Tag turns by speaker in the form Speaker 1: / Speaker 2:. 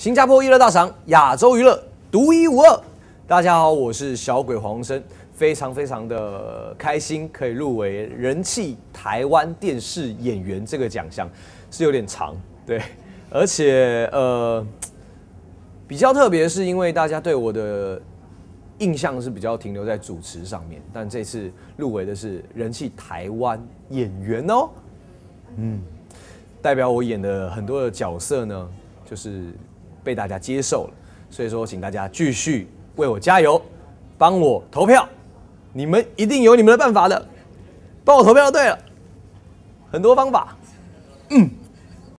Speaker 1: 新加坡娱乐大赏，亚洲娱乐独一无二。大家好，我是小鬼黄生，非常非常的开心可以入围人气台湾电视演员这个奖项，是有点长，对，而且呃比较特别，是因为大家对我的印象是比较停留在主持上面，但这次入围的是人气台湾演员哦，嗯，代表我演的很多的角色呢，就是。被大家接受了，所以说，请大家继续为我加油，帮我
Speaker 2: 投票，你们一定有你们的办法的，帮我投票就对了，很多方法，
Speaker 3: 嗯。